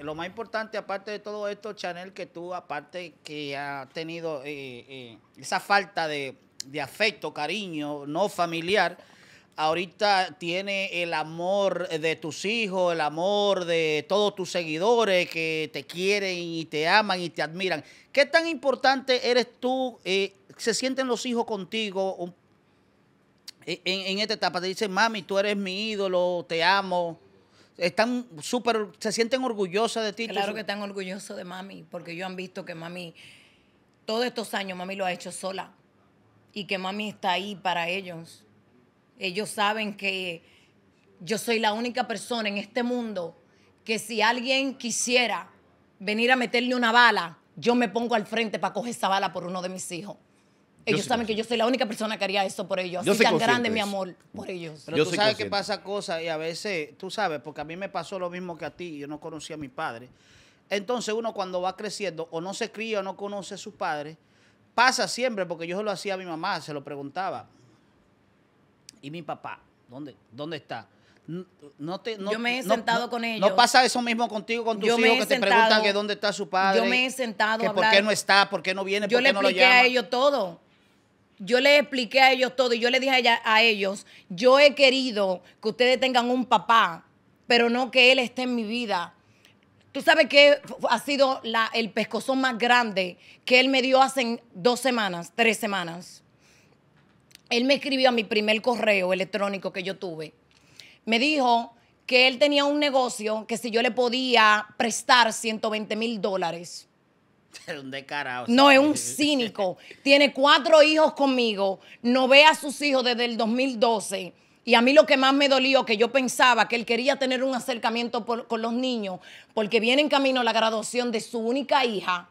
Lo más importante, aparte de todo esto, Chanel, que tú, aparte que has tenido eh, eh, esa falta de, afecto, cariño, no familiar, ahorita tiene el amor de tus hijos, el amor de todos tus seguidores que te quieren y te aman y te admiran. ¿Qué tan importante eres tú? Eh, ¿Se sienten los hijos contigo en, en, esta etapa? Te dicen, mami, tú eres mi ídolo, te amo están súper, se sienten orgullosos de ti. Claro que están orgullosos de mami, porque yo han visto que mami, todos estos años mami lo ha hecho sola y que mami está ahí para ellos. Ellos saben que yo soy la única persona en este mundo que si alguien quisiera venir a meterle una bala, yo me pongo al frente para coger esa bala por uno de mis hijos ellos saben que yo soy la única persona que haría eso por ellos. Yo tan grande mi amor por ellos. Pero tú sabes que pasa cosas y a veces, tú sabes, porque a mí me pasó lo mismo que a ti, yo no conocía a mi padre. Entonces uno cuando va creciendo o no se cría o no conoce a su padre, pasa siempre, porque yo se lo hacía a mi mamá, se lo preguntaba. ¿Y mi papá? ¿Dónde, dónde está? No yo me he sentado con ellos. No pasa eso mismo contigo con tus hijos que te preguntan que dónde está su padre. Yo me he sentado que a por qué no está, por qué no viene, por qué no lo llama. Yo le expliqué a ellos todo yo le expliqué a ellos todo y yo le dije a, ellos, yo he querido que ustedes tengan un papá, pero no que él esté en mi vida. Tú sabes que ha sido el pescozón más grande que él me dio hace dos semanas, tres semanas. Él me escribió a mi primer correo electrónico que yo tuve. Me dijo que él tenía un negocio que si yo le podía prestar 120 mil dólares No, es un cínico. Tiene cuatro hijos conmigo. No ve a sus hijos desde el 2012. Y a mí lo que más me dolió, que yo pensaba que él quería tener un acercamiento con los niños, porque viene en camino la graduación de su única hija.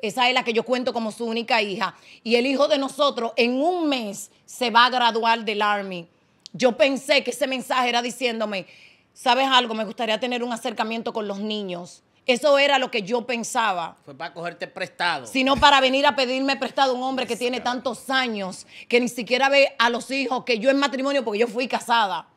Esa es la que yo cuento como su única hija. Y el hijo de nosotros en un mes se va a graduar del Army. Yo pensé que ese mensaje era diciéndome, ¿sabes algo? Me gustaría tener un acercamiento con los niños. Eso era lo que yo pensaba. Fue para cogerte prestado. Sino para venir a pedirme prestado un hombre que tiene tantos años, que ni siquiera ve a los hijos, que yo en matrimonio, porque yo fui casada,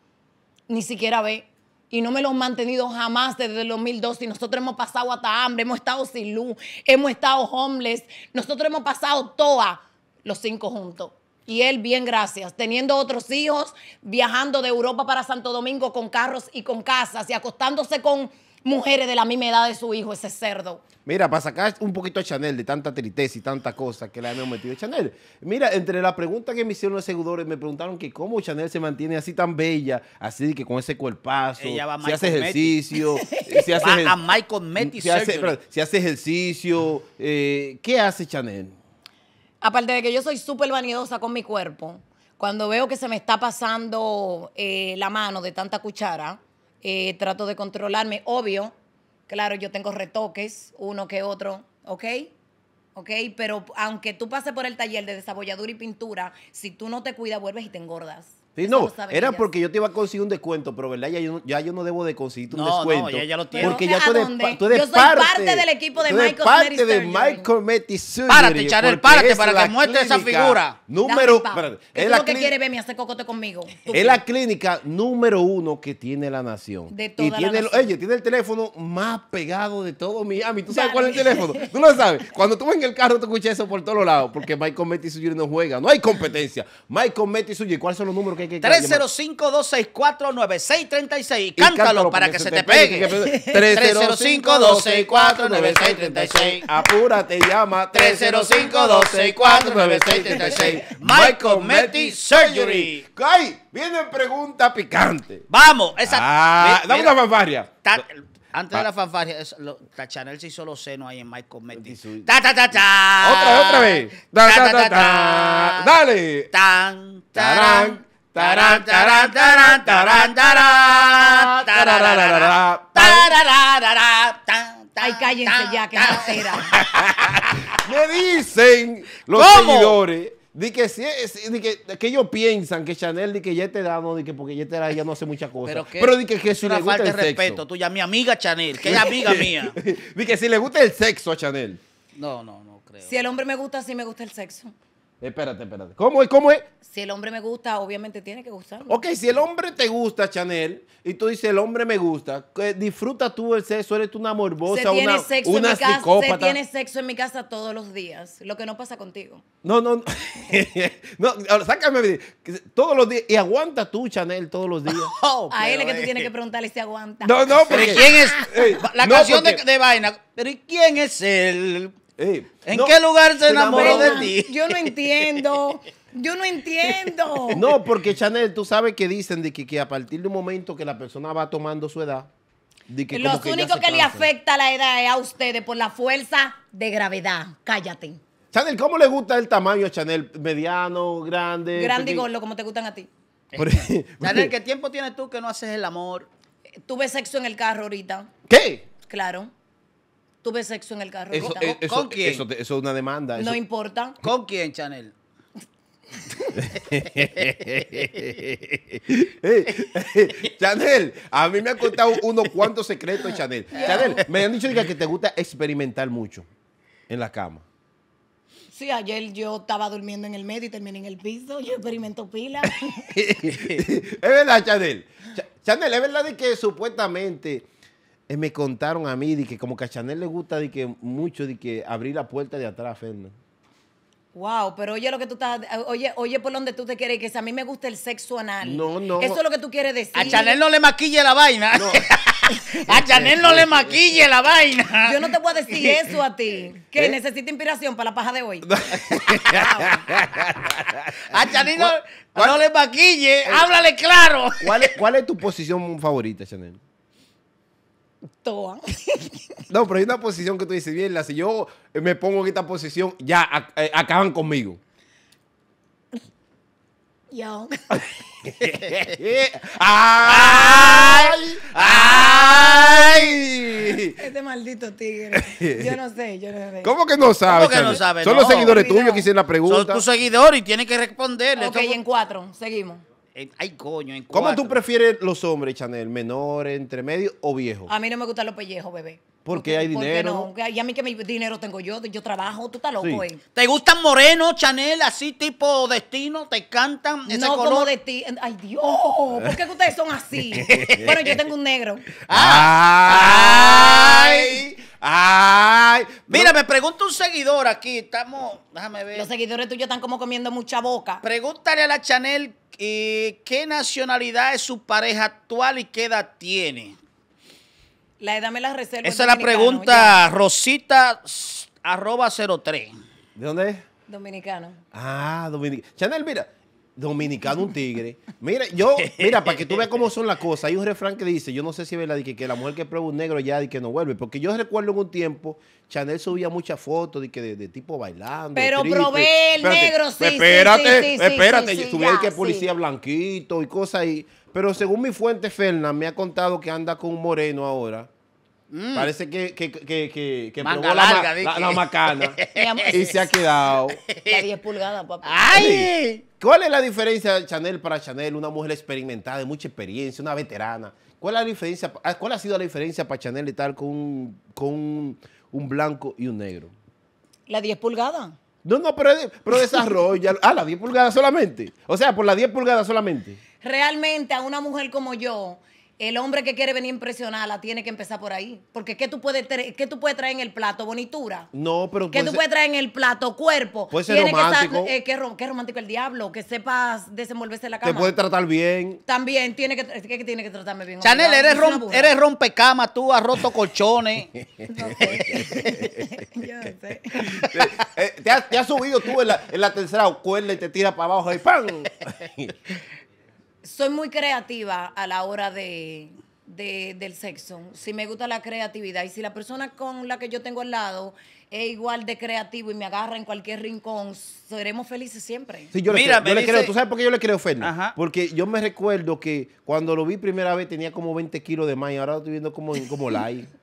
ni siquiera ve. Y no me lo han mantenido jamás desde el 2012. Y nosotros hemos pasado hasta hambre, hemos estado sin luz, hemos estado homeless. Nosotros hemos pasado todas los cinco juntos. Y él, bien, gracias. Teniendo otros hijos, viajando de Europa para Santo Domingo con carros y con casas y acostándose con mujeres de la misma edad de su hijo, ese cerdo. Mira, para sacar un poquito a Chanel de tanta tristeza y tanta cosa que le han metido a Chanel. Mira, entre las preguntas que me hicieron los seguidores, me preguntaron que cómo Chanel se mantiene así tan bella, así que con ese cuerpazo, si hace ejercicio, hace, eh, va a Michael Metis si, hace, si hace ejercicio, ¿qué hace Chanel? Aparte de que yo soy súper vanidosa con mi cuerpo, cuando veo que se me está pasando eh, la mano de tanta cuchara, eh, trato de controlarme, obvio, claro, yo tengo retoques, uno que otro, ¿ok? ¿Ok? Pero aunque tú pases por el taller de desabolladura y pintura, si tú no te cuidas, vuelves y te engordas no, era porque yo te iba a conseguir un descuento, pero ¿verdad? Ya yo, ya yo no debo de conseguirte un descuento. No, ya, ya lo tiene. Porque ya tú eres, yo soy parte, del equipo de Michael parte de Michael Metis. Párate, Charel, párate para que muestre esa figura. Número, espérate, es lo que quiere verme hacer cocote conmigo. Es la clínica número uno que tiene la nación. De todas. y tiene, Oye, tiene el teléfono más pegado de todo Miami. ¿Tú sabes cuál es el teléfono? Tú lo sabes. Cuando tú vas en el carro, tú escuchas eso por todos lados, porque Michael Metty no juega. No hay competencia. Michael Metty ¿cuáles son los números que 305-264-9636. Cántalo, para que, se te pegue. 305-264-9636. Apúrate, llama. 305-264-9636. Michael Metti Surgery. ¡Ay! Vienen preguntas picantes. Vamos, esa. Ah, dame una fanfarria. Antes de la ah. fanfarria, Tachanel se hizo los senos ahí en Michael Meti ¡Ta, ta, Otra, otra vez. dale Tan, Tarán, tarán, tarán, tarán, tarán, Tarará, tarán, Ay, cállense ya, que era. Me dicen los ¿Cómo? seguidores de que, si es, que, de que, ellos piensan que Chanel de que ya te damos da, no, que porque ya te ella no hace muchas cosas. Pero, qué? Pero de que, que si le gusta falta el de respeto, ya tuya, mi amiga Chanel, que es amiga mía. de que si le gusta el sexo a Chanel. No, no, no creo. Si el hombre me gusta, sí me gusta el sexo. Espérate, espérate. ¿Cómo es? ¿Cómo es? Si el hombre me gusta, obviamente tiene que gustarme. Ok, si el hombre te gusta, Chanel, y tú dices, el hombre me gusta, disfruta tú el sexo, eres tú una morbosa, una, sexo en mi Se tiene sexo en mi casa todos los días, lo que no pasa contigo. No, no, no. no sácame. Todos los días. Y aguanta tú, Chanel, todos los días. Oh, a él es que tú tienes que preguntarle si aguanta. No, no, ¿Pero quién es? la canción de, vaina. ¿Pero quién es él? ¿En qué lugar se enamoró de ti? Yo no entiendo. Yo no entiendo. No, porque Chanel, tú sabes que dicen de que, a partir de un momento que la persona va tomando su edad. De que Los únicos que, le afecta la edad es a ustedes por la fuerza de gravedad. Cállate. Chanel, ¿cómo le gusta el tamaño a Chanel? ¿Mediano, grande? Grande y gordo, como te gustan a ti. Este, Chanel, ¿qué tiempo tienes tú que no haces el amor? Tuve sexo en el carro ahorita. ¿Qué? Claro. Tuve sexo en el carro. Eh, ¿Con, quién? Eso, es una demanda. No importa. ¿Con quién, Chanel? Chanel, a mí me ha contado unos cuantos secretos, Chanel. Chanel, me han dicho que te gusta experimentar mucho en la cama. Sí, ayer yo estaba durmiendo en el medio y terminé en el piso. Yo experimento pila. es verdad, Chanel. Chanel, es verdad que supuestamente eh, me contaron a mí de que como que a Chanel le gusta que mucho de que abrir la puerta de atrás, Fernando. Wow, pero oye lo que tú estás, oye, oye por donde tú te quieres que a mí me gusta el sexo anal. No, no. Eso es lo que tú quieres decir. A Chanel no le maquille la vaina. a Chanel no le maquille la vaina. Yo no te voy a decir eso a ti. Que ¿Eh? necesita inspiración para la paja de hoy. a Chanel no, le maquille, háblale claro. ¿Cuál ¿Cuál es tu posición favorita, Chanel? ¿ah? no, pero hay una posición que tú dices, bien, si yo eh, me pongo en esta posición, ya eh, acaban conmigo. Yo. ¡Ay! ¡Ay! Este maldito tigre. Yo no sé, yo no sé. ¿Cómo que no sabes? no Son los seguidores tuyos que hicieron la pregunta. Son tus seguidores y tienen que responderle. Ok, en cuatro, seguimos ay, coño, ¿Cómo tú prefieres los hombres, Chanel? ¿Menores, entre o viejo A mí no me gustan los pellejos, bebé. Porque, qué hay dinero. y a mí que mi dinero tengo yo, yo trabajo, tú estás loco, eh. ¿Te gustan morenos, Chanel, así tipo destino? ¿Te cantan no, como destino. Ay, Dios, ¿por qué ustedes son así? bueno, yo tengo un negro. Ah. ¡Ay! ay Ay, mira, me pregunta un seguidor aquí. Estamos, déjame ver. Los seguidores tuyos están como comiendo mucha boca. Pregúntale a la Chanel eh, qué nacionalidad es su pareja actual y qué edad tiene. La edad me la reserva Esa es la pregunta, Rosita arroba 03. ¿De dónde es? Dominicano. Ah, dominicano. Chanel, mira. Dominicano un tigre. Mira, yo, mira, para que tú veas cómo son las cosas, hay un refrán que dice, yo no sé si es verdad, que, que la mujer que prueba un negro ya y que no vuelve, porque yo recuerdo en un tiempo, Chanel subía muchas fotos de, de, tipo bailando. Pero probé el negro, sí. Espérate, espérate, sí, subía que policía blanquito y cosas ahí. Pero según mi fuente, Fernández me ha contado que anda con un moreno ahora Mm. Parece que, que, que, que, que probó la, macana y se ha quedado. La 10 pulgadas, papá. ¡Ay! ¿Cuál es la diferencia de Chanel para Chanel? Una mujer experimentada, de mucha experiencia, una veterana. ¿Cuál, la diferencia, ah, cuál ha sido la diferencia para Chanel y tal con, con un blanco y un negro? La 10 pulgadas. No, no, pero, pero desarrolla. Ah, la 10 pulgadas solamente. O sea, por la 10 pulgadas solamente. Realmente a una mujer como yo, el hombre que quiere venir a impresionarla tiene que empezar por ahí. Porque ¿qué tú puedes, qué tú traer en el plato? ¿Bonitura? No, pero... ¿Qué tú puedes traer en el plato? ¿Cuerpo? Puede ser tiene romántico. Eh, que qué, romántico el diablo? Que sepas desenvolverse la cama. Te puede tratar bien. También, tiene que, tiene que tratarme bien. Chanel, eres, rompecama, tú has roto colchones. Pues. Yo sé. Eh, te, has, subido tú en la, tercera cuerda y te tira para abajo y ¡pam! soy muy creativa a la hora de, del sexo. Si me gusta la creatividad y si la persona con la que yo tengo al lado es igual de creativo y me agarra en cualquier rincón, seremos felices siempre. Mira, ¿Tú sabes por qué yo le creo, feliz Porque yo me recuerdo que cuando lo vi primera vez tenía como 20 kilos de más y ahora lo estoy viendo como, como light.